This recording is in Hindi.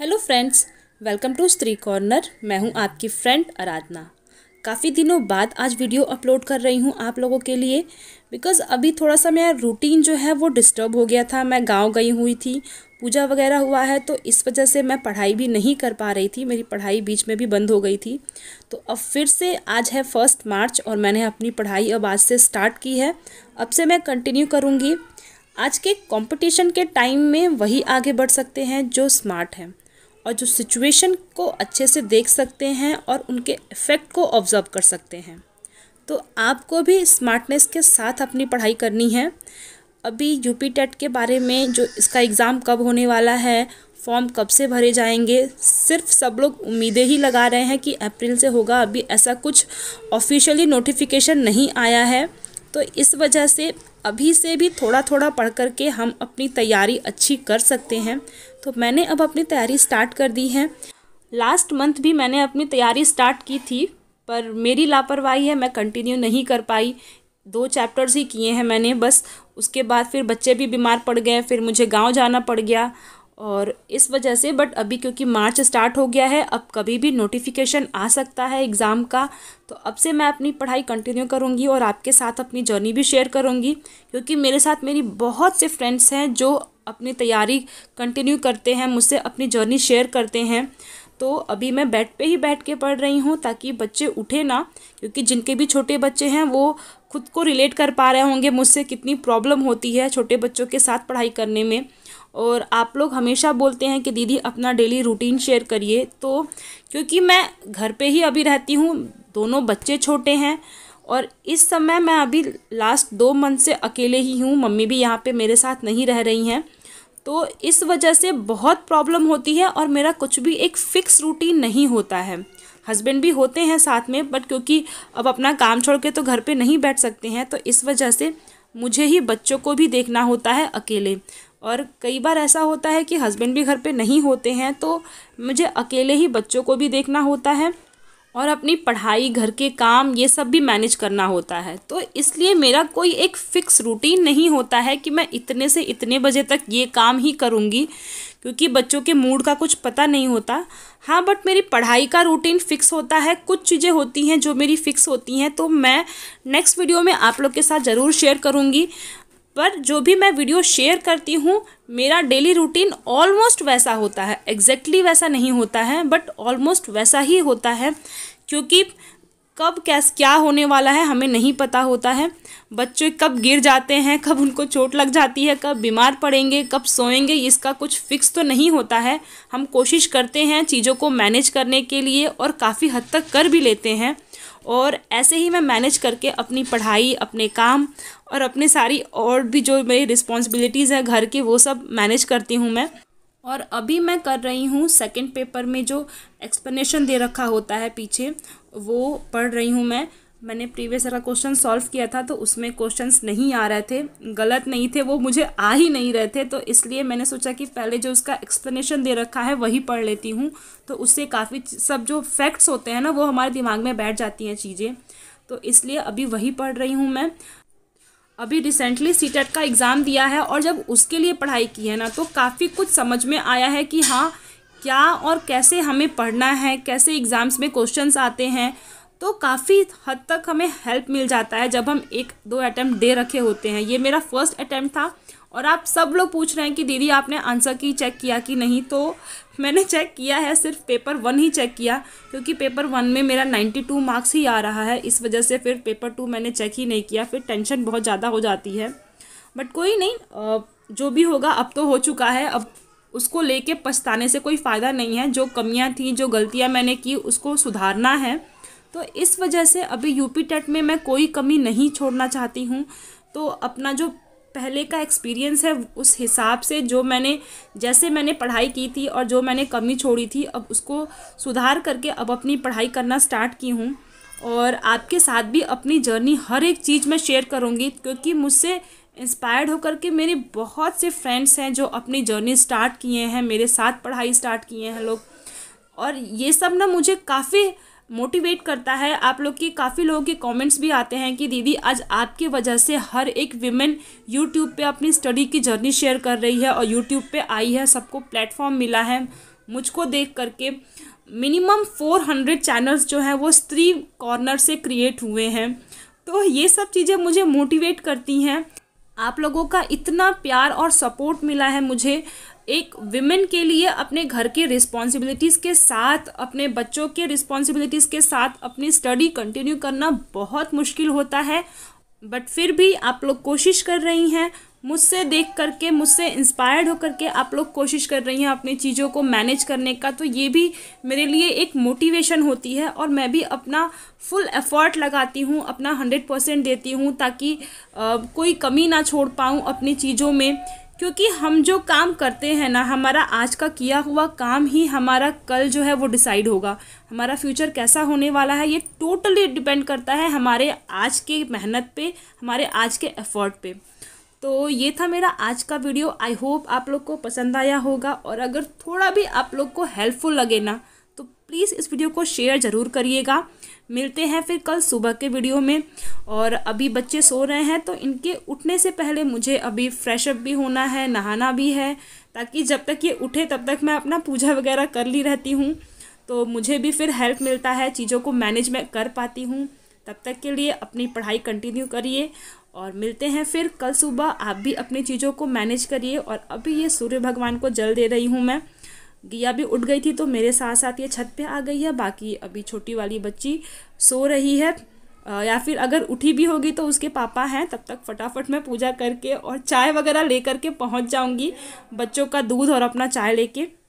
hello friends welcome to Stree corner मैं हूं आपकी फ्रेंड आराधना काफ़ी दिनों बाद आज वीडियो अपलोड कर रही हूं आप लोगों के लिए बिकॉज़ अभी थोड़ा सा मेरा रूटीन जो है वो डिस्टर्ब हो गया था मैं गांव गई हुई थी पूजा वगैरह हुआ है तो इस वजह से मैं पढ़ाई भी नहीं कर पा रही थी मेरी पढ़ाई बीच में भी बंद हो गई थी तो अब फिर से आज है फर्स्ट मार्च और मैंने अपनी पढ़ाई अब आज से स्टार्ट की है अब से मैं कंटिन्यू करूँगी आज के कंपटीशन के टाइम में वही आगे बढ़ सकते हैं जो स्मार्ट हैं और जो सिचुएशन को अच्छे से देख सकते हैं और उनके इफ़ेक्ट को ऑब्ज़र्व कर सकते हैं तो आपको भी स्मार्टनेस के साथ अपनी पढ़ाई करनी है अभी यूपी टेट के बारे में जो इसका एग्ज़ाम कब होने वाला है फॉर्म कब से भरे जाएंगे सिर्फ सब लोग उम्मीदें ही लगा रहे हैं कि अप्रैल से होगा अभी ऐसा कुछ ऑफिशियली नोटिफिकेशन नहीं आया है तो इस वजह से अभी से भी थोड़ा थोड़ा पढ़ कर के हम अपनी तैयारी अच्छी कर सकते हैं तो मैंने अब अपनी तैयारी स्टार्ट कर दी है लास्ट मंथ भी मैंने अपनी तैयारी स्टार्ट की थी पर मेरी लापरवाही है मैं कंटिन्यू नहीं कर पाई दो चैप्टर्स ही किए हैं मैंने बस उसके बाद फिर बच्चे भी बीमार पड़ गए फिर मुझे गांव जाना पड़ गया और इस वजह से बट अभी क्योंकि मार्च स्टार्ट हो गया है अब कभी भी नोटिफिकेशन आ सकता है एग्ज़ाम का तो अब से मैं अपनी पढ़ाई कंटिन्यू करूँगी और आपके साथ अपनी जर्नी भी शेयर करूँगी क्योंकि मेरे साथ मेरी बहुत से फ्रेंड्स हैं जो अपनी तैयारी कंटिन्यू करते हैं मुझसे अपनी जर्नी शेयर करते हैं तो अभी मैं बेड पे ही बैठ के पढ़ रही हूँ ताकि बच्चे उठे ना क्योंकि जिनके भी छोटे बच्चे हैं वो खुद को रिलेट कर पा रहे होंगे मुझसे कितनी प्रॉब्लम होती है छोटे बच्चों के साथ पढ़ाई करने में और आप लोग हमेशा बोलते हैं कि दीदी अपना डेली रूटीन शेयर करिए तो क्योंकि मैं घर पे ही अभी रहती हूँ दोनों बच्चे छोटे हैं और इस समय मैं अभी लास्ट दो मंथ से अकेले ही हूँ मम्मी भी यहाँ पे मेरे साथ नहीं रह रही हैं तो इस वजह से बहुत प्रॉब्लम होती है और मेरा कुछ भी एक फ़िक्स रूटीन नहीं होता है हस्बैंड भी होते हैं साथ में बट क्योंकि अब अपना काम छोड़ के तो घर पे नहीं बैठ सकते हैं तो इस वजह से मुझे ही बच्चों को भी देखना होता है अकेले और कई बार ऐसा होता है कि हस्बैंड भी घर पे नहीं होते हैं तो मुझे अकेले ही बच्चों को भी देखना होता है और अपनी पढ़ाई घर के काम ये सब भी मैनेज करना होता है तो इसलिए मेरा कोई एक फ़िक्स रूटीन नहीं होता है कि मैं इतने से इतने बजे तक ये काम ही करूँगी क्योंकि बच्चों के मूड का कुछ पता नहीं होता हाँ बट मेरी पढ़ाई का रूटीन फ़िक्स होता है कुछ चीज़ें होती हैं जो मेरी फ़िक्स होती हैं तो मैं नेक्स्ट वीडियो में आप लोग के साथ ज़रूर शेयर करूँगी पर जो भी मैं वीडियो शेयर करती हूँ मेरा डेली रूटीन ऑलमोस्ट वैसा होता है एग्जैक्टली exactly वैसा नहीं होता है बट ऑलमोस्ट वैसा ही होता है क्योंकि कब कैस क्या होने वाला है हमें नहीं पता होता है बच्चे कब गिर जाते हैं कब उनको चोट लग जाती है कब बीमार पड़ेंगे कब सोएंगे इसका कुछ फिक्स तो नहीं होता है हम कोशिश करते हैं चीज़ों को मैनेज करने के लिए और काफ़ी हद तक कर भी लेते हैं और ऐसे ही मैं मैनेज करके अपनी पढ़ाई अपने काम और अपने सारी और भी जो मेरी रिस्पॉन्सिबिलिटीज़ हैं घर के वो सब मैनेज करती हूँ मैं और अभी मैं कर रही हूँ सेकंड पेपर में जो एक्सप्लेनेशन दे रखा होता है पीछे वो पढ़ रही हूँ मैं मैंने प्रीवियस ईयर का क्वेश्चन सॉल्व किया था तो उसमें क्वेश्चंस नहीं आ रहे थे गलत नहीं थे वो मुझे आ ही नहीं रहे थे तो इसलिए मैंने सोचा कि पहले जो उसका एक्सप्लेनेशन दे रखा है वही पढ़ लेती हूँ तो उससे काफ़ी सब जो फैक्ट्स होते हैं ना वो हमारे दिमाग में बैठ जाती हैं चीज़ें तो इसलिए अभी वही पढ़ रही हूँ मैं अभी रिसेंटली सी e का एग्ज़ाम दिया है और जब उसके लिए पढ़ाई की है ना तो काफ़ी कुछ समझ में आया है कि हाँ क्या और कैसे हमें पढ़ना है कैसे एग्ज़ाम्स में क्वेश्चंस आते हैं तो काफ़ी हद तक हमें हेल्प मिल जाता है जब हम एक दो अटैम्प्ट दे रखे होते हैं ये मेरा फर्स्ट अटैम्प्ट था और आप सब लोग पूछ रहे हैं कि दीदी आपने आंसर की चेक किया कि नहीं तो मैंने चेक किया है सिर्फ पेपर वन ही चेक किया क्योंकि पेपर वन में मेरा नाइन्टी टू मार्क्स ही आ रहा है इस वजह से फिर पेपर टू मैंने चेक ही नहीं किया फिर टेंशन बहुत ज़्यादा हो जाती है बट कोई नहीं जो भी होगा अब तो हो चुका है अब उसको लेके पछताने से कोई फ़ायदा नहीं है जो कमियाँ थी जो गलतियाँ मैंने की उसको सुधारना है तो इस वजह से अभी यूपी टेट में मैं कोई कमी नहीं छोड़ना चाहती हूँ तो अपना जो पहले का एक्सपीरियंस है उस हिसाब से जो मैंने जैसे मैंने पढ़ाई की थी और जो मैंने कमी छोड़ी थी अब उसको सुधार करके अब अपनी पढ़ाई करना स्टार्ट की हूँ और आपके साथ भी अपनी जर्नी हर एक चीज़ में शेयर करूँगी क्योंकि मुझसे इंस्पायर्ड होकर के मेरे बहुत से फ्रेंड्स हैं जो अपनी जर्नी स्टार्ट किए हैं मेरे साथ पढ़ाई स्टार्ट किए हैं लोग और ये सब ना मुझे काफ़ी मोटिवेट करता है आप लोग के काफ़ी लोगों के कमेंट्स भी आते हैं कि दीदी आज आपकी वजह से हर एक वीमेन यूट्यूब पे अपनी स्टडी की जर्नी शेयर कर रही है और यूट्यूब पे आई है सबको प्लेटफॉर्म मिला है मुझको देख करके मिनिमम फोर हंड्रेड चैनल्स जो हैं वो स्त्री कॉर्नर से क्रिएट हुए हैं तो ये सब चीज़ें मुझे मोटिवेट करती हैं आप लोगों का इतना प्यार और सपोर्ट मिला है मुझे एक विमेन के लिए अपने घर के रिस्पॉन्सिबिलिटीज़ के साथ अपने बच्चों के रिस्पॉन्सिबिलिटीज़ के साथ अपनी स्टडी कंटिन्यू करना बहुत मुश्किल होता है बट फिर भी आप लोग कोशिश कर रही हैं मुझसे देख करके मुझसे इंस्पायर्ड होकर के आप लोग कोशिश कर रही हैं अपनी चीज़ों को मैनेज करने का तो ये भी मेरे लिए एक मोटिवेशन होती है और मैं भी अपना फुल एफर्ट लगाती हूँ अपना हंड्रेड परसेंट देती हूँ ताकि आ, कोई कमी ना छोड़ पाऊँ अपनी चीज़ों में क्योंकि हम जो काम करते हैं ना हमारा आज का किया हुआ काम ही हमारा कल जो है वो डिसाइड होगा हमारा फ्यूचर कैसा होने वाला है ये टोटली डिपेंड करता है हमारे आज के मेहनत पे हमारे आज के एफर्ट पे तो ये था मेरा आज का वीडियो आई होप आप लोग को पसंद आया होगा और अगर थोड़ा भी आप लोग को हेल्पफुल लगे ना प्लीज़ इस वीडियो को शेयर ज़रूर करिएगा मिलते हैं फिर कल सुबह के वीडियो में और अभी बच्चे सो रहे हैं तो इनके उठने से पहले मुझे अभी फ्रेशअप भी होना है नहाना भी है ताकि जब तक ये उठे तब तक मैं अपना पूजा वगैरह कर ली रहती हूँ तो मुझे भी फिर हेल्प मिलता है चीज़ों को मैनेज मैं कर पाती हूँ तब तक के लिए अपनी पढ़ाई कंटिन्यू करिए और मिलते हैं फिर कल सुबह आप भी अपनी चीज़ों को मैनेज करिए और अभी ये सूर्य भगवान को जल दे रही हूँ मैं गिया भी उठ गई थी तो मेरे साथ साथ ये छत पे आ गई है बाकी अभी छोटी वाली बच्ची सो रही है या फिर अगर उठी भी होगी तो उसके पापा हैं तब तक फटाफट मैं पूजा करके और चाय वगैरह लेकर के पहुंच जाऊंगी बच्चों का दूध और अपना चाय लेके